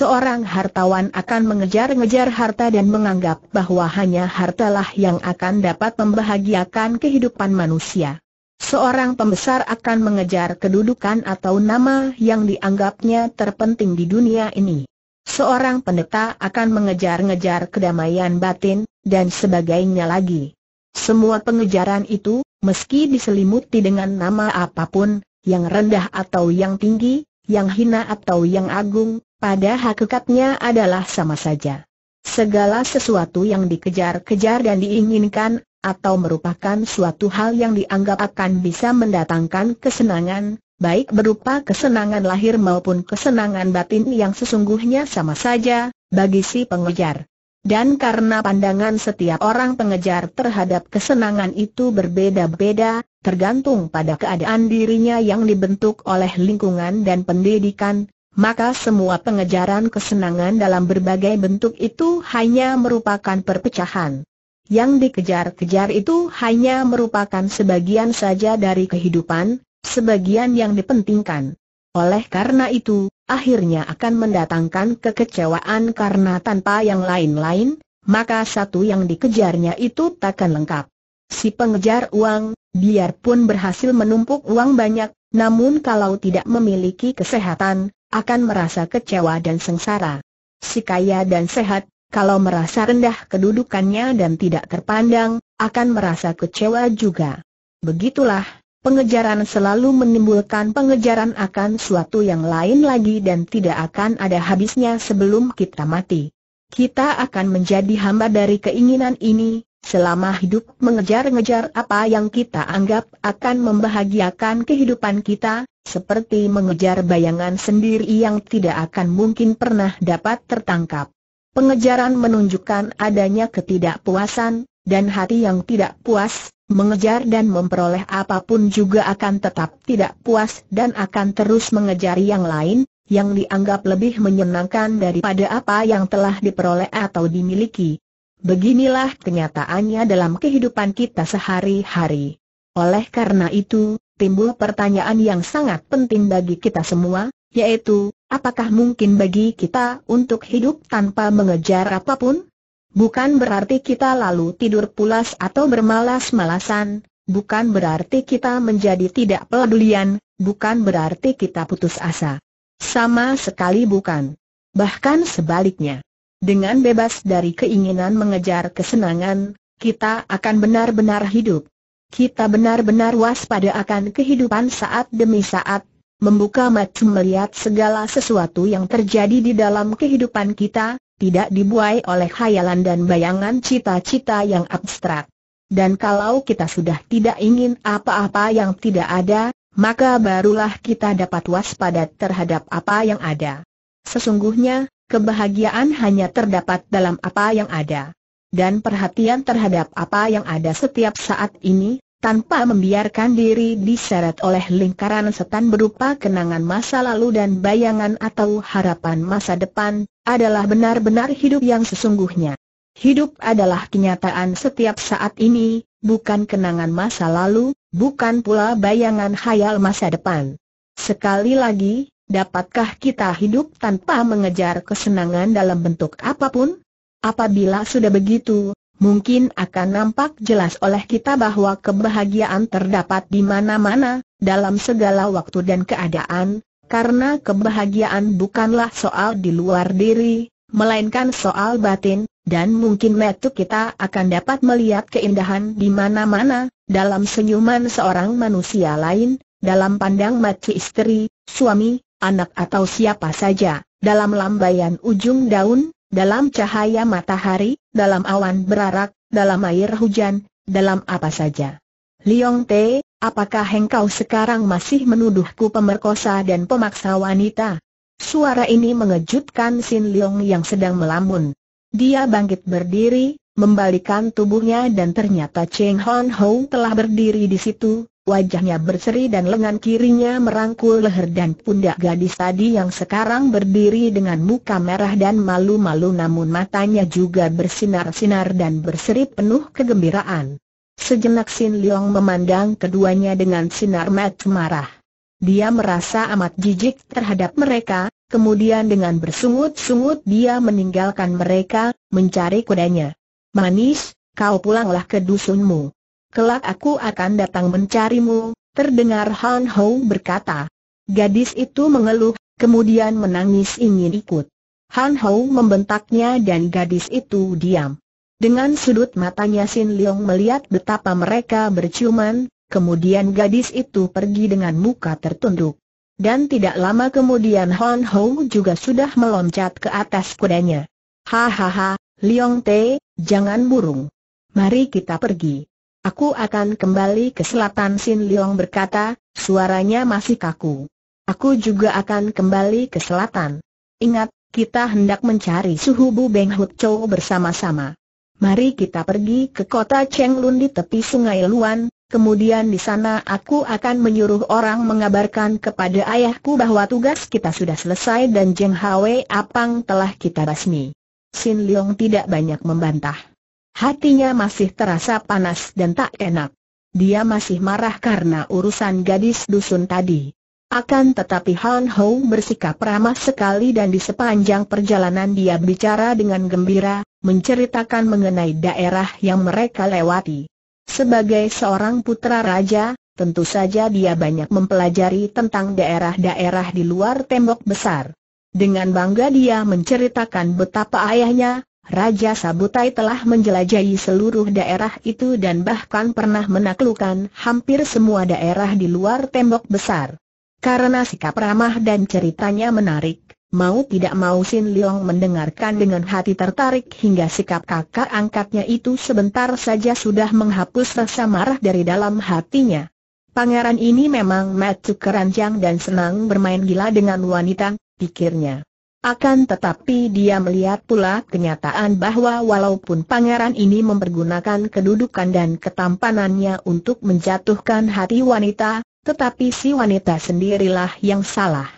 seorang hartawan akan mengejar-ngejar harta dan menganggap bahwa hanya hartalah yang akan dapat membahagiakan kehidupan manusia. Seorang pembesar akan mengejar kedudukan atau nama yang dianggapnya terpenting di dunia ini. Seorang pendeta akan mengejar-ngejar kedamaian batin, dan sebagainya lagi. Semua pengejaran itu, meski diselimuti dengan nama apapun, yang rendah atau yang tinggi, yang hina atau yang agung, pada hakikatnya adalah sama saja. Segala sesuatu yang dikejar-kejar dan diinginkan, atau merupakan suatu hal yang dianggap akan bisa mendatangkan kesenangan, baik berupa kesenangan lahir maupun kesenangan batin yang sesungguhnya sama saja, bagi si pengejar. Dan karena pandangan setiap orang pengejar terhadap kesenangan itu berbeda-beda, tergantung pada keadaan dirinya yang dibentuk oleh lingkungan dan pendidikan, maka semua pengejaran kesenangan dalam berbagai bentuk itu hanya merupakan perpecahan. Yang dikejar-kejar itu hanya merupakan sebagian saja dari kehidupan, sebagian yang dipentingkan. Oleh karena itu, akhirnya akan mendatangkan kekecewaan karena tanpa yang lain-lain, maka satu yang dikejarnya itu takkan lengkap. Si pengejar uang, biarpun berhasil menumpuk uang banyak, namun kalau tidak memiliki kesehatan, akan merasa kecewa dan sengsara. Si kaya dan sehat, kalau merasa rendah kedudukannya dan tidak terpandang, akan merasa kecewa juga. Begitulah, pengejaran selalu menimbulkan pengejaran akan suatu yang lain lagi dan tidak akan ada habisnya sebelum kita mati. Kita akan menjadi hamba dari keinginan ini, Selama hidup mengejar-ngejar apa yang kita anggap akan membahagiakan kehidupan kita, seperti mengejar bayangan sendiri yang tidak akan mungkin pernah dapat tertangkap. Pengejaran menunjukkan adanya ketidakpuasan, dan hati yang tidak puas, mengejar dan memperoleh apapun juga akan tetap tidak puas dan akan terus mengejar yang lain, yang dianggap lebih menyenangkan daripada apa yang telah diperoleh atau dimiliki. Beginilah kenyataannya dalam kehidupan kita sehari-hari. Oleh karena itu, timbul pertanyaan yang sangat penting bagi kita semua, yaitu, apakah mungkin bagi kita untuk hidup tanpa mengejar apapun? Bukan berarti kita lalu tidur pulas atau bermalas-malasan, bukan berarti kita menjadi tidak pedulian, bukan berarti kita putus asa. Sama sekali bukan. Bahkan sebaliknya. Dengan bebas dari keinginan mengejar kesenangan, kita akan benar-benar hidup. Kita benar-benar waspada akan kehidupan saat demi saat, membuka mata melihat segala sesuatu yang terjadi di dalam kehidupan kita, tidak dibuai oleh khayalan dan bayangan cita-cita yang abstrak. Dan kalau kita sudah tidak ingin apa-apa yang tidak ada, maka barulah kita dapat waspada terhadap apa yang ada. Sesungguhnya, Kebahagiaan hanya terdapat dalam apa yang ada. Dan perhatian terhadap apa yang ada setiap saat ini, tanpa membiarkan diri diseret oleh lingkaran setan berupa kenangan masa lalu dan bayangan atau harapan masa depan, adalah benar-benar hidup yang sesungguhnya. Hidup adalah kenyataan setiap saat ini, bukan kenangan masa lalu, bukan pula bayangan hayal masa depan. Sekali lagi, Dapatkah kita hidup tanpa mengejar kesenangan dalam bentuk apapun? Apabila sudah begitu, mungkin akan nampak jelas oleh kita bahwa kebahagiaan terdapat di mana-mana, dalam segala waktu dan keadaan, karena kebahagiaan bukanlah soal di luar diri, melainkan soal batin, dan mungkin metu kita akan dapat melihat keindahan di mana-mana, dalam senyuman seorang manusia lain, dalam pandang mati istri, suami, anak atau siapa saja, dalam lambaian ujung daun, dalam cahaya matahari, dalam awan berarak, dalam air hujan, dalam apa saja. Liong Te, apakah engkau sekarang masih menuduhku pemerkosa dan pemaksa wanita? Suara ini mengejutkan Sin Liong yang sedang melamun. Dia bangkit berdiri, membalikan tubuhnya dan ternyata Cheng Hon Ho telah berdiri di situ, wajahnya berseri dan lengan kirinya merangkul leher dan pundak gadis tadi yang sekarang berdiri dengan muka merah dan malu-malu namun matanya juga bersinar-sinar dan berseri penuh kegembiraan. Sejenak Sin Leong memandang keduanya dengan sinar mata marah. Dia merasa amat jijik terhadap mereka, kemudian dengan bersungut-sungut dia meninggalkan mereka, mencari kudanya. Manis, kau pulanglah ke dusunmu. Kelak aku akan datang mencarimu, terdengar Han Ho berkata. Gadis itu mengeluh, kemudian menangis ingin ikut. Han Ho membentaknya dan gadis itu diam. Dengan sudut matanya Sin Leong melihat betapa mereka berciuman, kemudian gadis itu pergi dengan muka tertunduk. Dan tidak lama kemudian Han Ho juga sudah meloncat ke atas kudanya. Hahaha, Leong Te, Jangan burung. Mari kita pergi. Aku akan kembali ke selatan Sin Liong berkata, suaranya masih kaku. Aku juga akan kembali ke selatan. Ingat, kita hendak mencari suhu Bu Beng Hut Chou bersama-sama. Mari kita pergi ke kota Cheng Lun di tepi sungai Luan, kemudian di sana aku akan menyuruh orang mengabarkan kepada ayahku bahwa tugas kita sudah selesai dan Jeng Hwe Apang telah kita basmi. Sin Leong tidak banyak membantah. Hatinya masih terasa panas dan tak enak. Dia masih marah karena urusan gadis dusun tadi. Akan tetapi Han Ho bersikap ramah sekali dan di sepanjang perjalanan dia bicara dengan gembira, menceritakan mengenai daerah yang mereka lewati. Sebagai seorang putra raja, tentu saja dia banyak mempelajari tentang daerah-daerah di luar tembok besar. Dengan bangga dia menceritakan betapa ayahnya, Raja Sabutai telah menjelajahi seluruh daerah itu dan bahkan pernah menaklukkan hampir semua daerah di luar tembok besar. Karena sikap ramah dan ceritanya menarik, mau tidak mau Sin Leong mendengarkan dengan hati tertarik hingga sikap kakak angkatnya itu sebentar saja sudah menghapus rasa marah dari dalam hatinya. Pangeran ini memang matuk keranjang dan senang bermain gila dengan wanita, pikirnya. Akan tetapi dia melihat pula kenyataan bahwa walaupun pangeran ini mempergunakan kedudukan dan ketampanannya untuk menjatuhkan hati wanita, tetapi si wanita sendirilah yang salah.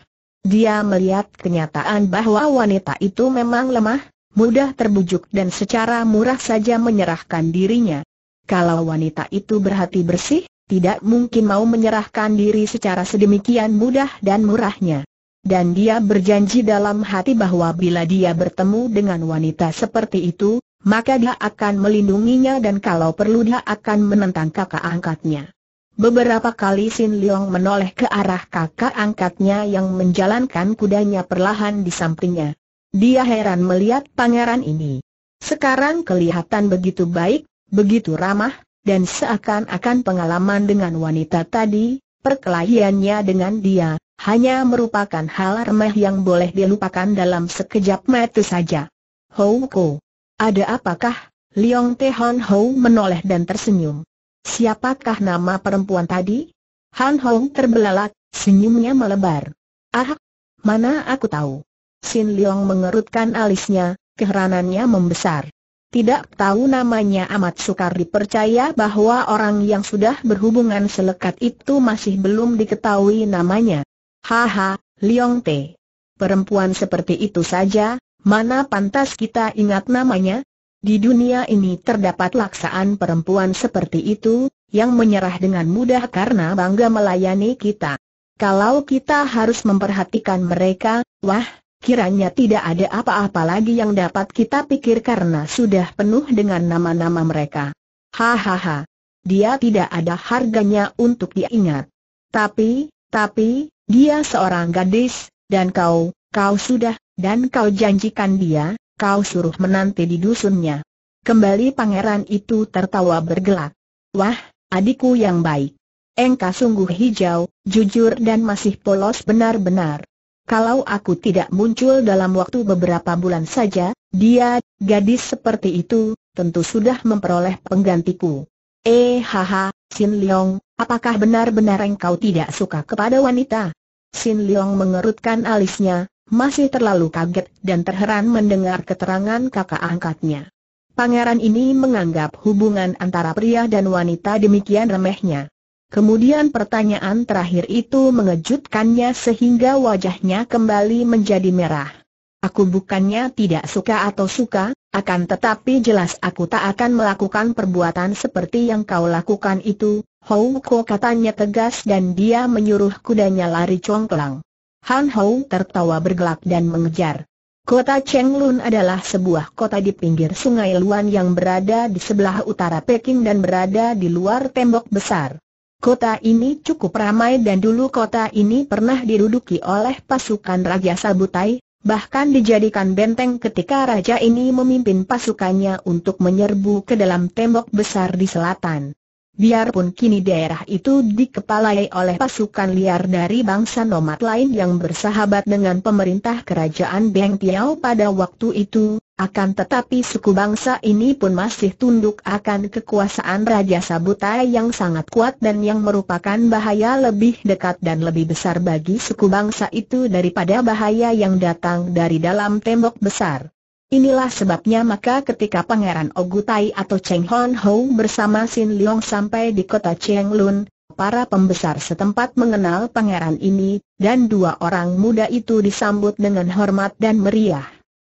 Dia melihat kenyataan bahwa wanita itu memang lemah, mudah terbujuk dan secara murah saja menyerahkan dirinya. Kalau wanita itu berhati bersih, tidak mungkin mau menyerahkan diri secara sedemikian mudah dan murahnya dan dia berjanji dalam hati bahwa bila dia bertemu dengan wanita seperti itu, maka dia akan melindunginya dan kalau perlu dia akan menentang kakak angkatnya. Beberapa kali Sin Leong menoleh ke arah kakak angkatnya yang menjalankan kudanya perlahan di sampingnya. Dia heran melihat pangeran ini. Sekarang kelihatan begitu baik, begitu ramah, dan seakan-akan pengalaman dengan wanita tadi, perkelahiannya dengan dia, hanya merupakan hal remeh yang boleh dilupakan dalam sekejap mata saja. Hou Ko. Ada apakah? Liang Te Han Hou menoleh dan tersenyum. Siapakah nama perempuan tadi? Han Hou terbelalak, senyumnya melebar. Ah, mana aku tahu. Sin Liang mengerutkan alisnya, keheranannya membesar. Tidak tahu namanya amat sukar dipercaya bahwa orang yang sudah berhubungan selekat itu masih belum diketahui namanya. Haha, Liong Te. Perempuan seperti itu saja, mana pantas kita ingat namanya? Di dunia ini terdapat laksaan perempuan seperti itu, yang menyerah dengan mudah karena bangga melayani kita. Kalau kita harus memperhatikan mereka, wah, kiranya tidak ada apa-apa lagi yang dapat kita pikir karena sudah penuh dengan nama-nama mereka. Hahaha. Dia tidak ada harganya untuk diingat. Tapi, tapi, dia seorang gadis, dan kau, kau sudah, dan kau janjikan dia, kau suruh menanti di dusunnya. Kembali pangeran itu tertawa bergelak. Wah, adikku yang baik. Engkau sungguh hijau, jujur dan masih polos benar-benar. Kalau aku tidak muncul dalam waktu beberapa bulan saja, dia, gadis seperti itu, tentu sudah memperoleh penggantiku. Eh haha, Sin Leong, apakah benar-benar engkau tidak suka kepada wanita? Sin Leong mengerutkan alisnya, masih terlalu kaget dan terheran mendengar keterangan kakak angkatnya. Pangeran ini menganggap hubungan antara pria dan wanita demikian remehnya. Kemudian pertanyaan terakhir itu mengejutkannya sehingga wajahnya kembali menjadi merah. Aku bukannya tidak suka atau suka, akan tetapi jelas aku tak akan melakukan perbuatan seperti yang kau lakukan itu, Hou Ko katanya tegas dan dia menyuruh kudanya lari congklang. Han Hou tertawa bergelak dan mengejar. Kota Cheng Lun adalah sebuah kota di pinggir sungai Luan yang berada di sebelah utara Peking dan berada di luar tembok besar. Kota ini cukup ramai dan dulu kota ini pernah diduduki oleh pasukan Raja Sabutai, bahkan dijadikan benteng ketika raja ini memimpin pasukannya untuk menyerbu ke dalam tembok besar di selatan. Biarpun kini daerah itu dikepalai oleh pasukan liar dari bangsa nomad lain yang bersahabat dengan pemerintah kerajaan Beng pada waktu itu, akan tetapi suku bangsa ini pun masih tunduk akan kekuasaan Raja sabuta yang sangat kuat dan yang merupakan bahaya lebih dekat dan lebih besar bagi suku bangsa itu daripada bahaya yang datang dari dalam tembok besar. Inilah sebabnya maka ketika Pangeran Ogutai atau Cheng Hon Ho bersama Sin Leong sampai di kota Cheng Lun, para pembesar setempat mengenal pangeran ini, dan dua orang muda itu disambut dengan hormat dan meriah.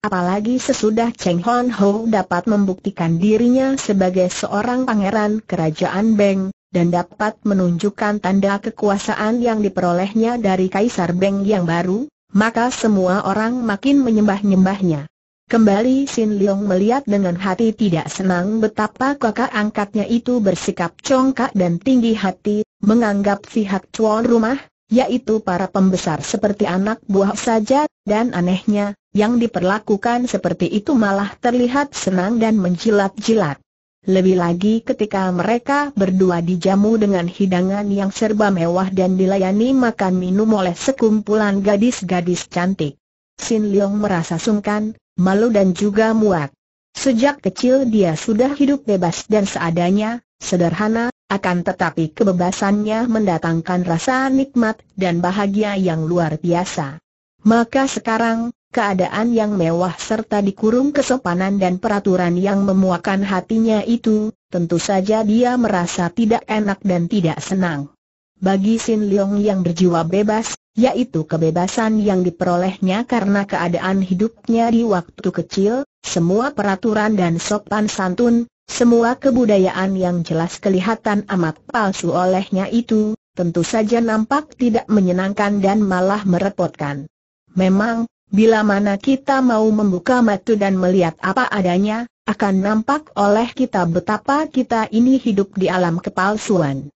Apalagi sesudah Cheng Hon Ho dapat membuktikan dirinya sebagai seorang pangeran kerajaan Beng, dan dapat menunjukkan tanda kekuasaan yang diperolehnya dari Kaisar Beng yang baru, maka semua orang makin menyembah-nyembahnya. Kembali Sin Leong melihat dengan hati tidak senang betapa kakak angkatnya itu bersikap congkak dan tinggi hati, menganggap pihak tuan rumah, yaitu para pembesar seperti anak buah saja, dan anehnya, yang diperlakukan seperti itu malah terlihat senang dan menjilat-jilat. Lebih lagi ketika mereka berdua dijamu dengan hidangan yang serba mewah dan dilayani makan minum oleh sekumpulan gadis-gadis cantik. Sin Leong merasa sungkan, malu dan juga muak. Sejak kecil dia sudah hidup bebas dan seadanya, sederhana, akan tetapi kebebasannya mendatangkan rasa nikmat dan bahagia yang luar biasa. Maka sekarang, keadaan yang mewah serta dikurung kesopanan dan peraturan yang memuakan hatinya itu, tentu saja dia merasa tidak enak dan tidak senang. Bagi Sin Leong yang berjiwa bebas, yaitu kebebasan yang diperolehnya karena keadaan hidupnya di waktu kecil, semua peraturan dan sopan santun, semua kebudayaan yang jelas kelihatan amat palsu olehnya itu, tentu saja nampak tidak menyenangkan dan malah merepotkan. Memang, bila mana kita mau membuka mata dan melihat apa adanya, akan nampak oleh kita betapa kita ini hidup di alam kepalsuan.